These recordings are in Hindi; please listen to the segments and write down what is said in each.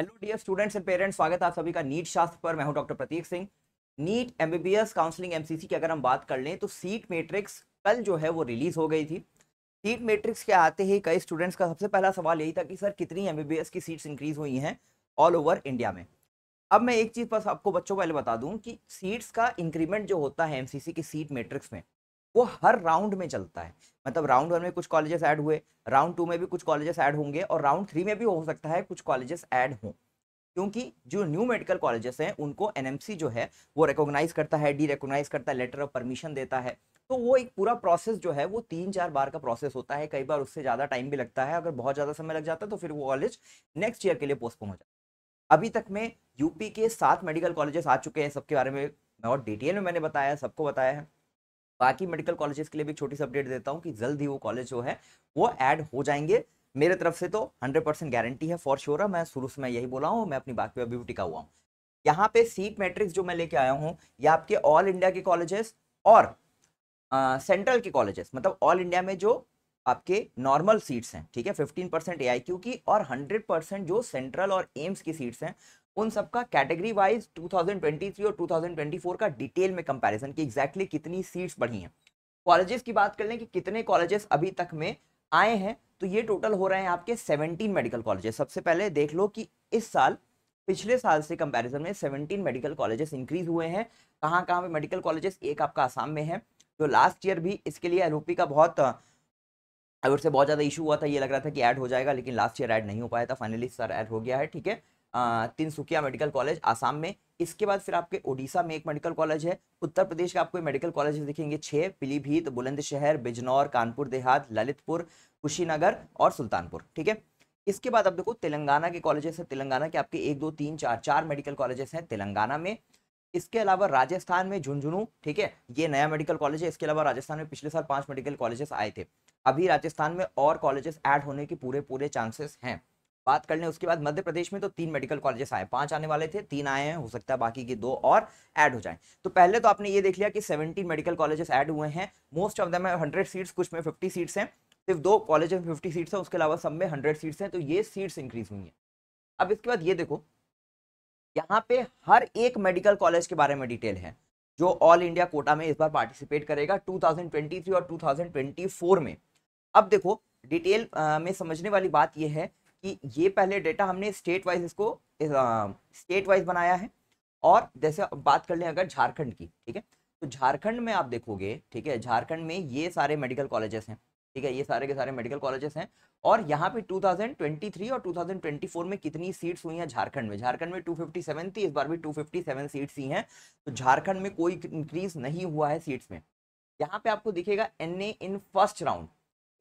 hello dear students and parents स्वागत है आप सभी का नीट शास्त्र पर मैं हूं doctor Prateek Singh NEET MBBS counselling MCC की अगर हम बात कर लें तो सीट मैट्रिक्स कल जो है वो रिलीज हो गई थी सीट मैट्रिक्स के आते ही कई स्टूडेंट्स का सबसे पहला सवाल यही था कि सर कितनी एम की सीट्स इंक्रीज हुई हैं ऑल ओवर इंडिया में अब मैं एक चीज़ बस आपको बच्चों पहले बता दूँ कि सीट्स का इंक्रीमेंट जो होता है एम की सीट मेट्रिक्स में वो हर राउंड में चलता है मतलब राउंड वन में कुछ कॉलेजेस ऐड हुए राउंड टू में भी कुछ कॉलेजेस ऐड होंगे और राउंड थ्री में भी हो सकता है कुछ कॉलेजेस ऐड हों क्योंकि जो न्यू मेडिकल कॉलेजेस हैं उनको एनएमसी जो है वो रिकॉग्नाइज करता है डी रिकोगनाइज करता है लेटर ऑफ परमिशन देता है तो वो एक पूरा प्रोसेस जो है वो तीन चार बार का प्रोसेस होता है कई बार उससे ज़्यादा टाइम भी लगता है अगर बहुत ज़्यादा समय लग जाता है तो फिर वो कॉलेज नेक्स्ट ईयर के लिए पोस्टपोन हो जाता है अभी तक में यूपी के सात मेडिकल कॉलेजेस आ चुके हैं सबके बारे में बहुत डिटेल में मैंने बताया सबको बताया है बाकी मेडिकल कॉलेजेस के लिए भी छोटी सी अपडेट देता हूँ कि जल्द ही वो कॉलेज जो है वो ऐड हो जाएंगे मेरे तरफ से तो 100 परसेंट गारंटी है फॉर श्योर मैं शुरू से मैं यही बोला हूँ मैं अपनी बात पे अभी टिका हुआ हूँ यहाँ पे सीट मैट्रिक्स जो मैं लेके आया हूँ ये आपके ऑल इंडिया के कॉलेजेस और सेंट्रल के कॉलेजेस मतलब ऑल इंडिया में जो आपके नॉर्मल सीट्स हैं ठीक है फिफ्टीन परसेंट ए की और हंड्रेड परसेंट जो सेंट्रल और एम्स की सीट्स हैं उन सबका कैटेगरी वाइज 2023 और 2024 का डिटेल में कंपैरिजन कि एग्जैक्टली exactly कितनी सीट्स बढ़ी हैं कॉलेजेस की बात कर लें कि कितने कॉलेजेस अभी तक में आए हैं तो ये टोटल हो रहे हैं आपके 17 मेडिकल कॉलेजेस सबसे पहले देख लो कि इस साल पिछले साल से कंपेरिजन में सेवनटीन मेडिकल कॉलेजेस इंक्रीज हुए हैं कहाँ कहाँ पे मेडिकल कॉलेजेस एक आपका आसाम में है जो लास्ट ईयर भी इसके लिए एल का बहुत अगर से बहुत ज़्यादा इशू हुआ था ये लग रहा था कि ऐड हो जाएगा लेकिन लास्ट ईयर ऐड नहीं हो पाया था फाइनली सर ऐड हो गया है ठीक है तिनसुकिया मेडिकल कॉलेज आसाम में इसके बाद फिर आपके उड़ीसा में एक मेडिकल कॉलेज है उत्तर प्रदेश का आपको मेडिकल कॉलेज दिखेंगे छः पीलीभीत बुलंदशहर बिजनौर कानपुर देहात ललितपुर कुशीनगर और सुल्तानपुर ठीक है इसके बाद आप देखो तेलंगाना के कॉलेजेस हैं तेलंगाना के आपके एक दो तीन चार चार मेडिकल कॉलेजेस हैं तेलंगाना में इसके अलावा राजस्थान में झुंझुनू ठीक है ये नया मेडिकल कॉलेज है इसके अलावा राजस्थान में पिछले साल पांच मेडिकल कॉलेजेस आए थे अभी राजस्थान में और कॉलेजेस ऐड होने के पूरे पूरे चांसेस हैं बात कर लें उसके बाद मध्य प्रदेश में तो तीन मेडिकल कॉलेजेस आए पांच आने वाले थे तीन आए हैं हो सकता है बाकी के दो और ऐड हो जाए तो पहले तो आपने ये देख लिया कि सेवनटीन मेडिकल कॉलेजेस ऐड हुए हैं मोस्ट ऑफ दम है हंड्रेड सीट्स कुछ में फिफ्टी सीट्स हैं सिर्फ दो कॉलेज में फिफ्टी सीट्स हैं उसके अलावा सब में हंड्रेड सीट्स हैं तो ये सीट्स इंक्रीज हुई हैं अब इसके बाद ये देखो यहाँ पे हर एक मेडिकल कॉलेज के बारे में डिटेल है जो ऑल इंडिया कोटा में इस बार पार्टिसिपेट करेगा 2023 और 2024 में अब देखो डिटेल में समझने वाली बात यह है कि ये पहले डेटा हमने स्टेट वाइज इसको स्टेट वाइज बनाया है और जैसे बात कर लें अगर झारखंड की ठीक है तो झारखंड में आप देखोगे ठीक है झारखंड में ये सारे मेडिकल कॉलेजेस हैं ठीक है ये सारे के सारे मेडिकल कॉलेजेस हैं और यहाँ पे 2023 और 2024 में कितनी सीट्स हुई हैं झारखंड में झारखंड में 257 थी इस बार भी 257 सीट्स ही हैं तो झारखंड में कोई इंक्रीज नहीं हुआ है सीट्स में यहाँ पे आपको दिखेगा एन इन फर्स्ट राउंड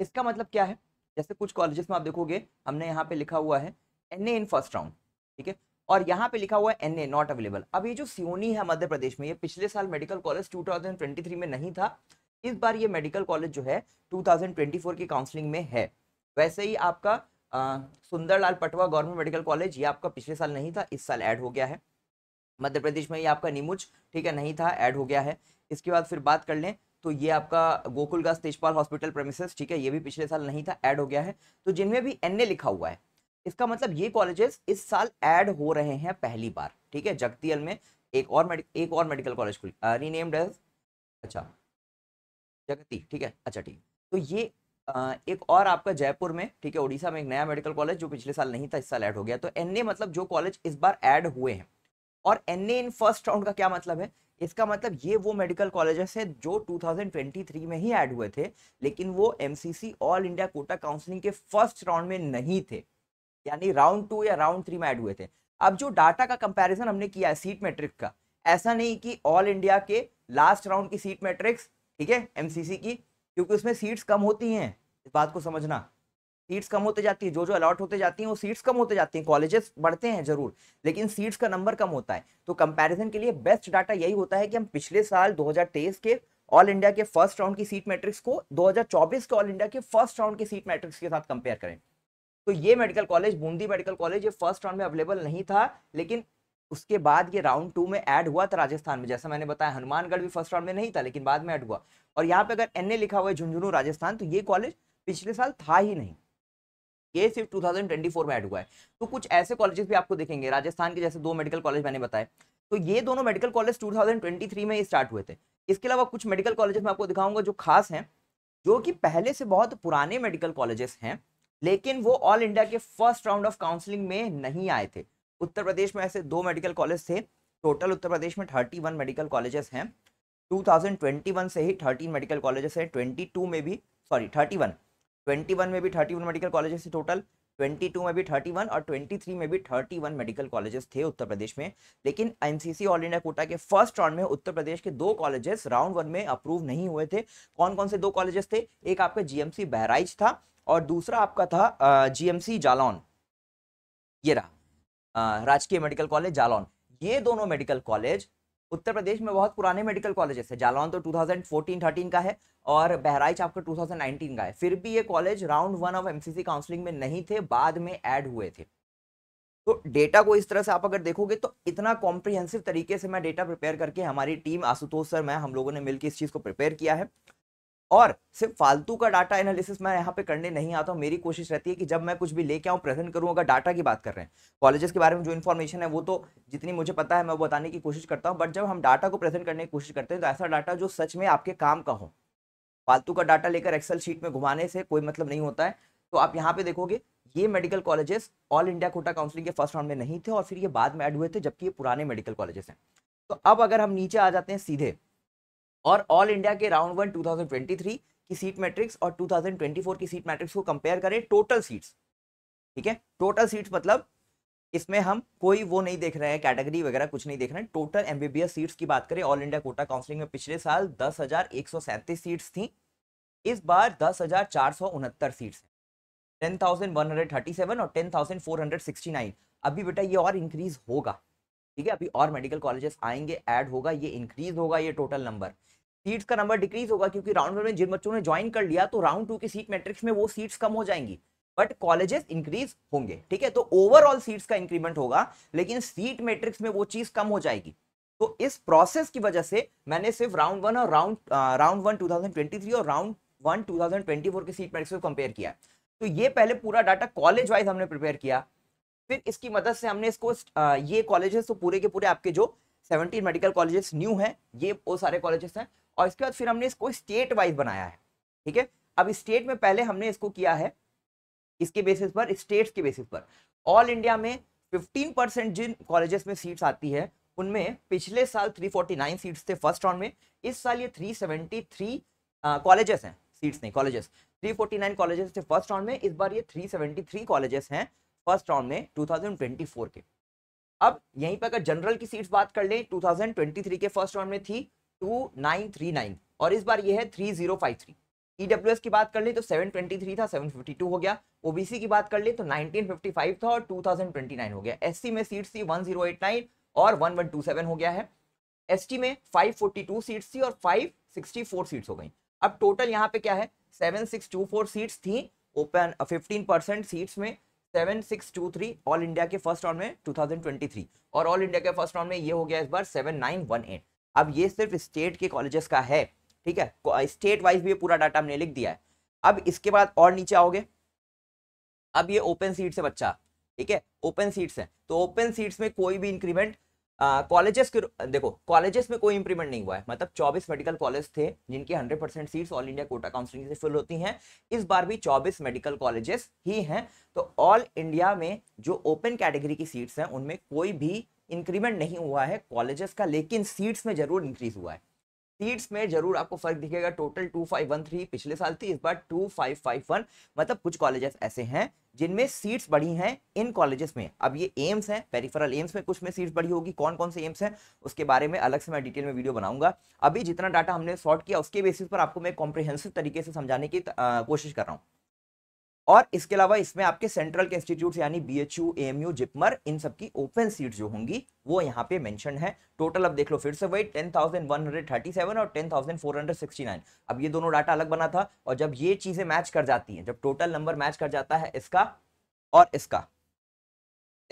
इसका मतलब क्या है जैसे कुछ कॉलेजेस में आप देखोगे हमने यहाँ पे लिखा हुआ है एन इन फर्स्ट राउंड ठीक है और यहाँ पे लिखा हुआ है एन ए नॉट अवेलेबल अब ये जो सियोनी है मध्य प्रदेश में ये पिछले साल मेडिकल कॉलेज 2023 में नहीं था इस बार ये मेडिकल कॉलेज जो है 2024 की काउंसलिंग में है वैसे ही आपका Sundarlal Patwa government medical college ये आपका पिछले साल नहीं था इस साल ऐड हो गया है मध्य प्रदेश में ये आपका नीमुच ठीक है नहीं था ऐड हो गया है इसके बाद फिर बात कर लें तो ये आपका गोकुल का तेजपाल हॉस्पिटल प्रेमिसेस ठीक है ये भी पिछले साल नहीं था ऐड हो गया है तो जिनमें भी एन लिखा हुआ है इसका मतलब ये कॉलेजेस इस साल ऐड हो रहे हैं पहली बार ठीक है जगतियल में एक और मेडिक एक और मेडिकल कॉलेज खुल रीनेम्ड एज अच्छा जगती ठीक है अच्छा ठीक तो ये आ, एक और आपका जयपुर में ठीक है उड़ीसा में एक नया मेडिकल कॉलेज जो पिछले साल नहीं था इस साल ऐड हो गया तो एन मतलब जो कॉलेज इस बार ऐड हुए हैं और एन इन फर्स्ट राउंड का क्या मतलब है इसका मतलब ये वो मेडिकल कॉलेजेस हैं जो 2023 में ही ऐड हुए थे लेकिन वो MCC all India quota counselling के फर्स्ट राउंड में नहीं थे यानी राउंड टू या राउंड थ्री में ऐड हुए थे अब जो डाटा का कंपैरिजन हमने किया है सीट मैट्रिक का ऐसा नहीं कि ऑल इंडिया के लास्ट राउंड की सीट मैट्रिक्स ठीक है एम की क्योंकि उसमें सीट्स कम होती हैं इस बात को समझना सीट्स कम होते जाती है जो जो अलॉट होते जाती हैं वो सीट्स कम होते जाती हैं कॉलेजेस बढ़ते हैं जरूर लेकिन सीट्स का नंबर कम होता है तो कंपैरिजन के लिए बेस्ट डाटा यही होता है कि हम पिछले साल 2023 के ऑल इंडिया के फर्स्ट राउंड की सीट मैट्रिक्स को 2024 के ऑल इंडिया के फर्स्ट राउंड की सीट मैट्रिक्स के साथ कंपेयर करें तो ये medical college Bundi medical college ये फर्स्ट राउंड में अवेलेबल नहीं था लेकिन उसके बाद ये राउंड टू में ऐड हुआ था राजस्थान में जैसा मैंने बताया हनुमानगढ़ भी फर्स्ट राउंड में नहीं था लेकिन बाद में ऐड हुआ और यहाँ पे अगर एन लिखा हुआ है झुंझुनू राजस्थान तो ये कॉलेज पिछले साल था ही नहीं ये सिर्फ 2024 में ऐड हुआ है तो कुछ ऐसे कॉलेजेस भी आपको देखेंगे राजस्थान के जैसे दो मेडिकल कॉलेज मैंने बताए तो ये दोनों मेडिकल कॉलेज 2023 में स्टार्ट हुए थे इसके अलावा कुछ मेडिकल कॉलेजेस मैं आपको दिखाऊंगा जो खास हैं जो कि पहले से बहुत पुराने मेडिकल कॉलेजेस हैं लेकिन वो ऑल इंडिया के फर्स्ट राउंड ऑफ काउंसलिंग में नहीं आए थे उत्तर प्रदेश में ऐसे दो मेडिकल कॉलेज थे टोटल उत्तर प्रदेश में थर्टी वन मेडिकल कॉलेजेस हैं वन से ही थर्टीन मेडिकल कॉलेजेस हैं टू में भी सॉरी वन ट्वेंटी वन में भी थर्टी वन मेडिकल कॉलेजेस थे टोटल ट्वेंटी टू में भी थर्टी वन और ट्वेंटी थ्री में भी थर्टी वन मेडिकल कॉलेजेस थे उत्तर प्रदेश में लेकिन एनसीसी ऑल इंडिया कोटा के फर्स्ट राउंड में उत्तर प्रदेश के दो कॉलेजेस राउंड वन में अप्रूव नहीं हुए थे कौन कौन से दो कॉलेजेस थे एक आपका जीएमसी बहराइच था और दूसरा आपका था जीएमसी जालौन ये रहा राजकीय मेडिकल कॉलेज जालौन ये दोनों मेडिकल कॉलेज उत्तर प्रदेश में बहुत पुराने मेडिकल कॉलेजेस है जालौन तो 2014-13 का है और बहराइच आपका 2019 का है फिर भी ये college round one of MCC counselling में नहीं थे बाद में ऐड हुए थे तो डेटा को इस तरह से आप अगर देखोगे तो इतना कॉम्प्रिहेंसिव तरीके से मैं डेटा प्रिपेयर करके हमारी टीम आशुतोष सर मैं हम लोगों ने मिलकर इस चीज़ को प्रिपेयर किया है और सिर्फ फालतू का डाटा एनालिसिस मैं यहाँ पे करने नहीं आता हूँ मेरी कोशिश रहती है कि जब मैं कुछ भी लेके आऊँ प्रेजेंट करूँ अगर डाटा की बात कर रहे हैं कॉलेजेस के बारे में जो इन्फॉर्मेशन है वो तो जितनी मुझे पता है मैं वो बताने की कोशिश करता हूँ बट जब हम डाटा को प्रेजेंट करने की कोशिश करते हैं तो ऐसा डाटा जो सच में आपके काम का हो फालतू का डाटा लेकर एक्सल शीट में घुमाने से कोई मतलब नहीं होता है तो आप यहाँ पे देखोगे ये medical colleges all India quota counselling के फर्स्ट राउंड में नहीं थे और फिर ये बाद में एड हुए थे जबकि ये पुराने मेडिकल कॉलेजेस हैं तो अब अगर हम नीचे आ जाते हैं सीधे और ऑल इंडिया के राउंड वन 2023 की सीट मैट्रिक्स और 2024 की सीट मैट्रिक्स को कंपेयर करें टोटल सीट्स ठीक है टोटल सीट्स मतलब इसमें हम कोई वो नहीं देख रहे हैं कैटेगरी वगैरह कुछ नहीं देख रहे हैं टोटल एस सीट्स की बात करें ऑल इंडिया कोटा काउंसिलिंग में पिछले साल दस हजार एक सौ सैंतीस सीट्स थी इस बार दस हजार चार सौ उनहत्तर सीट्स हैं ten thousand one hundred thirty seven और ten thousand four hundred sixty nine अभी बेटा ये और इंक्रीज होगा ठीक है अभी और मेडिकल कॉलेजेस आएंगे ऐड होगा ये इंक्रीज होगा ये टोटल नंबर सीट्स का नंबर डिक्रीज होगा क्योंकि राउंड वन में जिन बच्चों ने ज्वाइन कर लिया तो राउंड टू की सीट मैट्रिक्स में वो सीट्स कम हो जाएंगी बट कॉलेजेस इंक्रीज होंगे ठीक है तो ओवरऑल सीट्स का इंक्रीमेंट होगा लेकिन सीट मैट्रिक्स में वो चीज कम हो जाएगी तो इस प्रोसेस की वजह से मैंने सिर्फ राउंड वन और राउंड राउंड वन 2023 और राउंड वन 2024 के सीट मैट्रिक्स को कंपेयर किया तो ये पहले पूरा डाटा कॉलेज वाइज हमने प्रिपेयर किया फिर इसकी मदद से हमने इसको ये कॉलेजेस तो पूरे के पूरे आपके जो 17 मेडिकल कॉलेजेस न्यू हैं ये वो सारे कॉलेजेस हैं और इसके बाद फिर हमने इसको स्टेट वाइज बनाया है ठीक है अब स्टेट में पहले हमने इसको किया है इसके बेसिस पर स्टेट्स के बेसिस पर ऑल इंडिया में 15 परसेंट जिन कॉलेजेस में सीट्स आती है उनमें पिछले साल 349 सीट्स थे फर्स्ट राउंड में इस साल ये 373 कॉलेजेस हैं सीट्स नहीं कॉलेजेस 349 कॉलेजेस थे फर्स्ट राउंड में इस बार ये 373 कॉलेजेस हैं फर्स्ट राउंड में 2024 के अब यहीं पर अगर जनरल की सीट्स बात कर लें 2023 के फर्स्ट राउंड में थी 2939 और इस बार ये है 3053 ईडब्ल्यूएस e की बात कर लें तो 723 था 752 हो गया ओबीसी की बात कर लें तो 1955 था और 2029 हो गया एससी में सीट्स थी 1089 और 1127 हो गया है एसटी में 542 सीट्स थी और 564 सीट्स हो गई अब टोटल यहाँ पे क्या है 7624 सीट्स थी ओपन 15 परसेंट सीट्स में seven six two three all India के फर्स्ट राउंड में टू थाउजेंड ट्वेंटी थ्री और ऑल इंडिया के फर्स्ट राउंड में ये हो गया इस बार सेवन नाइन वन एट अब ये सिर्फ स्टेट के कॉलेजेस का है ठीक है स्टेट वाइज भी पूरा डाटा हमने लिख दिया है अब इसके बाद और नीचे आओगे अब ये ओपन सीट्स है बच्चा ठीक है ओपन सीट्स है तो ओपन सीट्स में कोई भी इंक्रीमेंट कॉलेजेस के देखो कॉलेजेस में कोई इंप्रूवमेंट नहीं हुआ है मतलब 24 मेडिकल कॉलेज थे जिनकी 100 percent seats all India quota counselling से फिल होती हैं इस बार भी 24 मेडिकल कॉलेजेस ही हैं तो ऑल इंडिया में जो ओपन कैटेगरी की सीट्स हैं उनमें कोई भी इंक्रीमेंट नहीं हुआ है कॉलेजेस का लेकिन सीट्स में जरूर इंक्रीज हुआ है सीट्स में जरूर आपको फर्क दिखेगा total two five one three पिछले साल थी इस बार टू फाइव फाइव वन मतलब कुछ कॉलेजेस ऐसे हैं जिनमें सीट्स बढ़ी हैं इन कॉलेजेस में अब ये एम्स हैं पेरिफेरल एम्स में कुछ में सीट्स बढ़ी होगी कौन कौन से एम्स हैं उसके बारे में अलग से मैं डिटेल में वीडियो बनाऊंगा अभी जितना डाटा हमने सॉर्ट किया उसके बेसिस पर आपको मैं कॉम्प्रिहेंसिव तरीके से समझाने की कोशिश कर रहा हूँ और इसके अलावा इसमें आपके सेंट्रल के इंस्टीट्यूट यानी B H U M U JIPMER इन सबकी ओपन सीट जो होंगी वो यहाँ पे मेंशन है टोटल अब देख लो फिर से वही सेवन और नाइन अब ये दोनों डाटा अलग बना था और जब ये चीजें मैच कर जाती हैं जब टोटल नंबर मैच कर जाता है इसका और इसका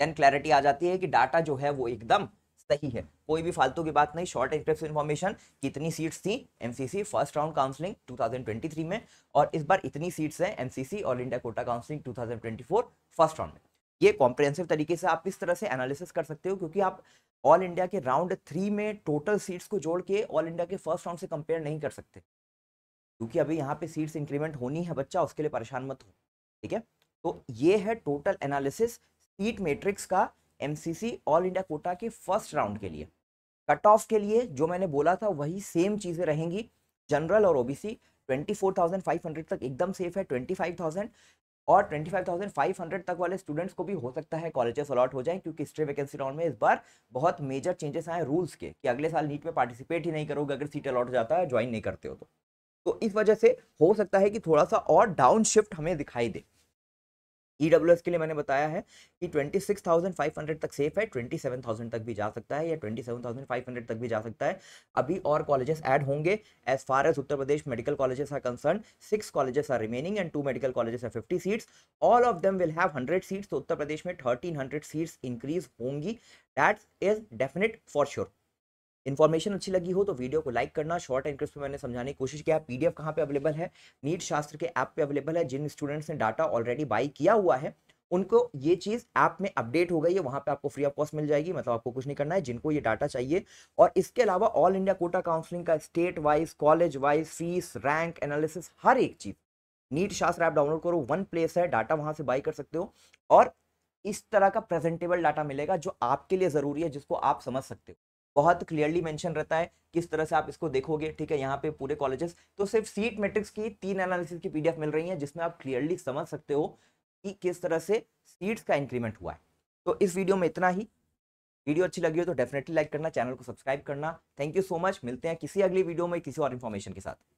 देन क्लैरिटी आ जाती है कि डाटा जो है वो एकदम सही है कोई भी फालतू की बात नहीं शॉर्ट एक्सप्रेस इन्फॉर्मेशन कितनी सीट्स थी एमसीसी फर्स्ट राउंड काउंसलिंग 2023 में और इस बार इतनी सीट्स हैं MCC all India quota counselling 2024 first round में ये कॉम्प्रिहेंसिव तरीके से आप इस तरह से एनालिसिस कर सकते हो क्योंकि आप ऑल इंडिया के राउंड थ्री में टोटल सीट्स को जोड़ के ऑल इंडिया के फर्स्ट राउंड से कंपेयर नहीं कर सकते क्योंकि अभी यहाँ पे सीट्स इंक्रीमेंट होनी है बच्चा उसके लिए परेशान मत हो ठीक है तो ये है टोटल एनालिसिस सीट मैट्रिक्स का एमसीसी ऑल इंडिया कोटा के फर्स्ट राउंड के लिए कट ऑफ के लिए जो मैंने बोला था वही सेम चीज़ें रहेंगी जनरल और ओबीसी 24,500 तक एकदम सेफ है 25,000 और 25,500 तक वाले स्टूडेंट्स को भी हो सकता है कॉलेजेस अलॉट हो जाएं क्योंकि हिस्ट्री वैकेंसी राउंड में इस बार बहुत मेजर चेंजेस आए रूल्स के कि अगले साल नीट में पार्टिसिपेट ही नहीं करोगे अगर सीट अलॉट हो जाता है ज्वाइन नहीं करते हो तो तो इस वजह से हो सकता है कि थोड़ा सा और डाउन शिफ्ट हमें दिखाई दे ई e के लिए मैंने बताया है कि 26,500 तक सेफ है 27,000 तक भी जा सकता है या 27,500 तक भी जा सकता है अभी और कॉलेजेस ऐड होंगे as far as Uttar Pradesh medical colleges are concern six colleges are remaining and two medical colleges are 50 seats all of them will have 100 seats तो उत्तर प्रदेश में 1300 सीट्स इंक्रीज होंगी that is definite for sure information अच्छी लगी हो तो वीडियो को लाइक करना शॉर्ट एंड क्रिस्प में मैंने समझाने की कोशिश किया पी डी एफ कहाँ पे अवेलेबल है नीट शास्त्र के ऐप पे अवेलेबल है जिन स्टूडेंट्स ने डाटा ऑलरेडी बाई किया हुआ है उनको ये चीज़ ऐप में अपडेट हो गई है वहाँ पे आपको फ्री ऑफ कॉस्ट मिल जाएगी मतलब आपको कुछ नहीं करना है जिनको ये डाटा चाहिए और इसके अलावा ऑल इंडिया कोटा काउंसलिंग का state wise college wise fees rank analysis हर एक चीज़ नीट शास्त्र ऐप डाउनलोड करो वन प्लेस है डाटा वहाँ से बाई कर सकते हो और इस तरह का प्रेजेंटेबल डाटा मिलेगा जो आपके लिए ज़रूरी है जिसको आप समझ सकते हो बहुत क्लियरली मेंशन रहता है किस तरह से आप इसको देखोगे ठीक है यहाँ पे पूरे कॉलेजेस तो सिर्फ सीट मैट्रिक्स की तीन एनालिसिस की पीडीएफ मिल रही है जिसमें आप क्लियरली समझ सकते हो कि किस तरह से सीट्स का इंक्रीमेंट हुआ है तो इस वीडियो में इतना ही वीडियो अच्छी लगी हो तो डेफिनेटली लाइक करना चैनल को सब्सक्राइब करना थैंक यू सो मच मिलते हैं किसी अगली वीडियो में किसी और इन्फॉर्मेशन के साथ